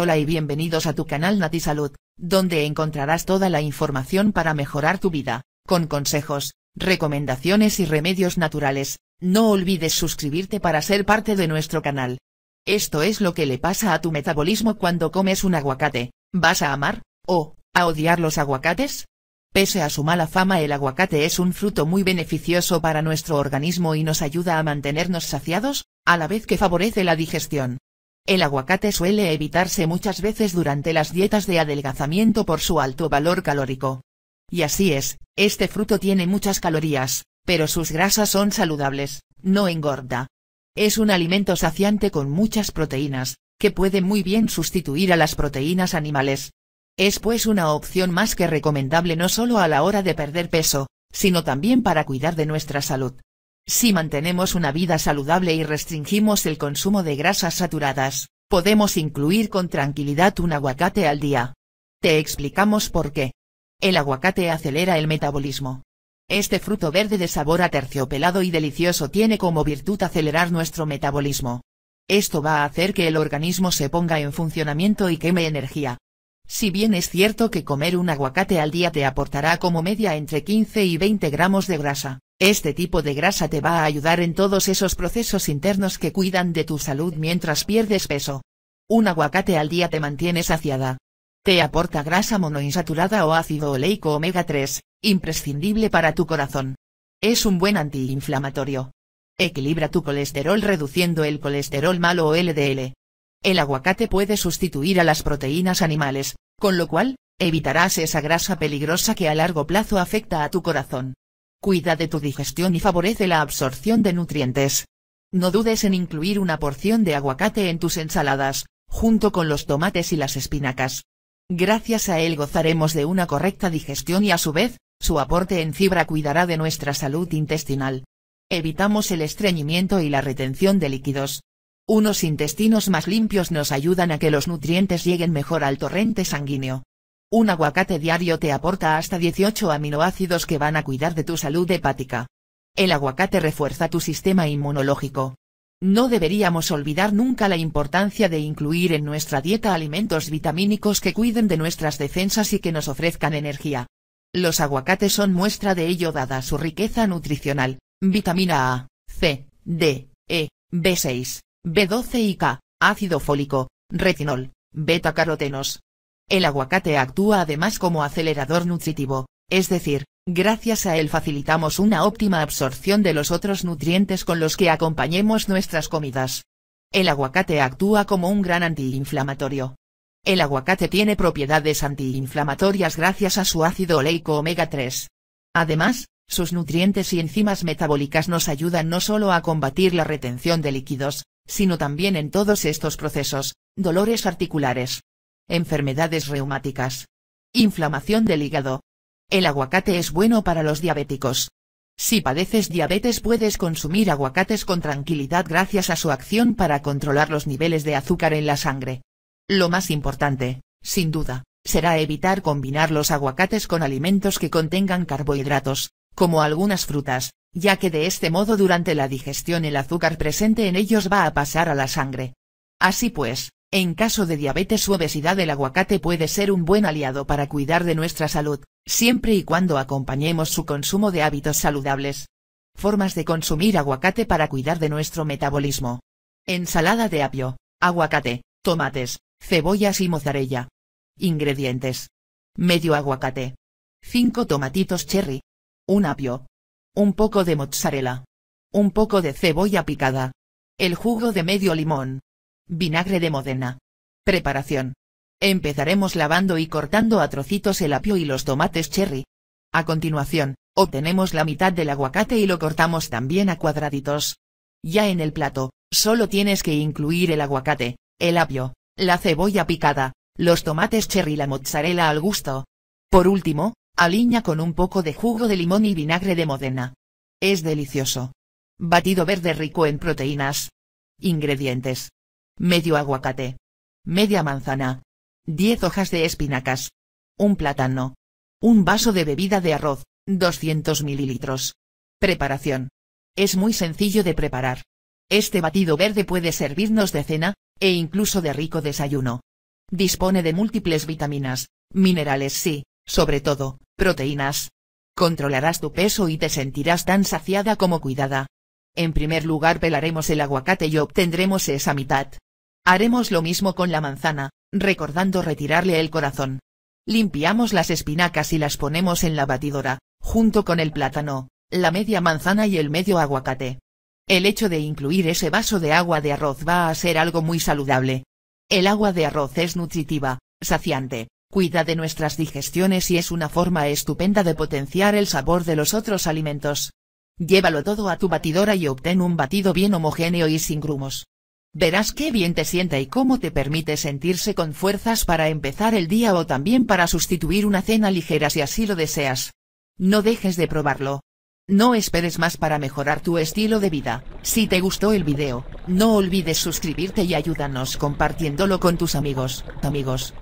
Hola y bienvenidos a tu canal NatiSalud, Salud, donde encontrarás toda la información para mejorar tu vida, con consejos, recomendaciones y remedios naturales. No olvides suscribirte para ser parte de nuestro canal. Esto es lo que le pasa a tu metabolismo cuando comes un aguacate. ¿Vas a amar, o, a odiar los aguacates? Pese a su mala fama el aguacate es un fruto muy beneficioso para nuestro organismo y nos ayuda a mantenernos saciados, a la vez que favorece la digestión. El aguacate suele evitarse muchas veces durante las dietas de adelgazamiento por su alto valor calórico. Y así es, este fruto tiene muchas calorías, pero sus grasas son saludables, no engorda. Es un alimento saciante con muchas proteínas, que puede muy bien sustituir a las proteínas animales. Es pues una opción más que recomendable no solo a la hora de perder peso, sino también para cuidar de nuestra salud. Si mantenemos una vida saludable y restringimos el consumo de grasas saturadas, podemos incluir con tranquilidad un aguacate al día. Te explicamos por qué. El aguacate acelera el metabolismo. Este fruto verde de sabor aterciopelado y delicioso tiene como virtud acelerar nuestro metabolismo. Esto va a hacer que el organismo se ponga en funcionamiento y queme energía. Si bien es cierto que comer un aguacate al día te aportará como media entre 15 y 20 gramos de grasa, este tipo de grasa te va a ayudar en todos esos procesos internos que cuidan de tu salud mientras pierdes peso. Un aguacate al día te mantiene saciada. Te aporta grasa monoinsaturada o ácido oleico omega 3, imprescindible para tu corazón. Es un buen antiinflamatorio. Equilibra tu colesterol reduciendo el colesterol malo o LDL. El aguacate puede sustituir a las proteínas animales, con lo cual, evitarás esa grasa peligrosa que a largo plazo afecta a tu corazón. Cuida de tu digestión y favorece la absorción de nutrientes. No dudes en incluir una porción de aguacate en tus ensaladas, junto con los tomates y las espinacas. Gracias a él gozaremos de una correcta digestión y a su vez, su aporte en fibra cuidará de nuestra salud intestinal. Evitamos el estreñimiento y la retención de líquidos. Unos intestinos más limpios nos ayudan a que los nutrientes lleguen mejor al torrente sanguíneo. Un aguacate diario te aporta hasta 18 aminoácidos que van a cuidar de tu salud hepática. El aguacate refuerza tu sistema inmunológico. No deberíamos olvidar nunca la importancia de incluir en nuestra dieta alimentos vitamínicos que cuiden de nuestras defensas y que nos ofrezcan energía. Los aguacates son muestra de ello dada su riqueza nutricional, vitamina A, C, D, E, B6, B12 y K, ácido fólico, retinol, beta carotenos, el aguacate actúa además como acelerador nutritivo, es decir, gracias a él facilitamos una óptima absorción de los otros nutrientes con los que acompañemos nuestras comidas. El aguacate actúa como un gran antiinflamatorio. El aguacate tiene propiedades antiinflamatorias gracias a su ácido oleico omega 3. Además, sus nutrientes y enzimas metabólicas nos ayudan no solo a combatir la retención de líquidos, sino también en todos estos procesos, dolores articulares, enfermedades reumáticas, inflamación del hígado. El aguacate es bueno para los diabéticos. Si padeces diabetes puedes consumir aguacates con tranquilidad gracias a su acción para controlar los niveles de azúcar en la sangre. Lo más importante, sin duda, será evitar combinar los aguacates con alimentos que contengan carbohidratos, como algunas frutas, ya que de este modo durante la digestión el azúcar presente en ellos va a pasar a la sangre. Así pues, en caso de diabetes u obesidad el aguacate puede ser un buen aliado para cuidar de nuestra salud, siempre y cuando acompañemos su consumo de hábitos saludables. Formas de consumir aguacate para cuidar de nuestro metabolismo. Ensalada de apio, aguacate, tomates, cebollas y mozzarella. Ingredientes. Medio aguacate. 5 tomatitos cherry. Un apio. Un poco de mozzarella. Un poco de cebolla picada. El jugo de medio limón. Vinagre de Modena. Preparación. Empezaremos lavando y cortando a trocitos el apio y los tomates cherry. A continuación, obtenemos la mitad del aguacate y lo cortamos también a cuadraditos. Ya en el plato, solo tienes que incluir el aguacate, el apio, la cebolla picada, los tomates cherry y la mozzarella al gusto. Por último, aliña con un poco de jugo de limón y vinagre de Modena. Es delicioso. Batido verde rico en proteínas. Ingredientes medio aguacate, media manzana, 10 hojas de espinacas, un plátano, un vaso de bebida de arroz, 200 mililitros. Preparación. Es muy sencillo de preparar. Este batido verde puede servirnos de cena, e incluso de rico desayuno. Dispone de múltiples vitaminas, minerales sí, sobre todo, proteínas. Controlarás tu peso y te sentirás tan saciada como cuidada. En primer lugar pelaremos el aguacate y obtendremos esa mitad, Haremos lo mismo con la manzana, recordando retirarle el corazón. Limpiamos las espinacas y las ponemos en la batidora, junto con el plátano, la media manzana y el medio aguacate. El hecho de incluir ese vaso de agua de arroz va a ser algo muy saludable. El agua de arroz es nutritiva, saciante, cuida de nuestras digestiones y es una forma estupenda de potenciar el sabor de los otros alimentos. Llévalo todo a tu batidora y obtén un batido bien homogéneo y sin grumos. Verás qué bien te sienta y cómo te permite sentirse con fuerzas para empezar el día o también para sustituir una cena ligera si así lo deseas. No dejes de probarlo. No esperes más para mejorar tu estilo de vida. Si te gustó el video, no olvides suscribirte y ayúdanos compartiéndolo con tus amigos, amigos.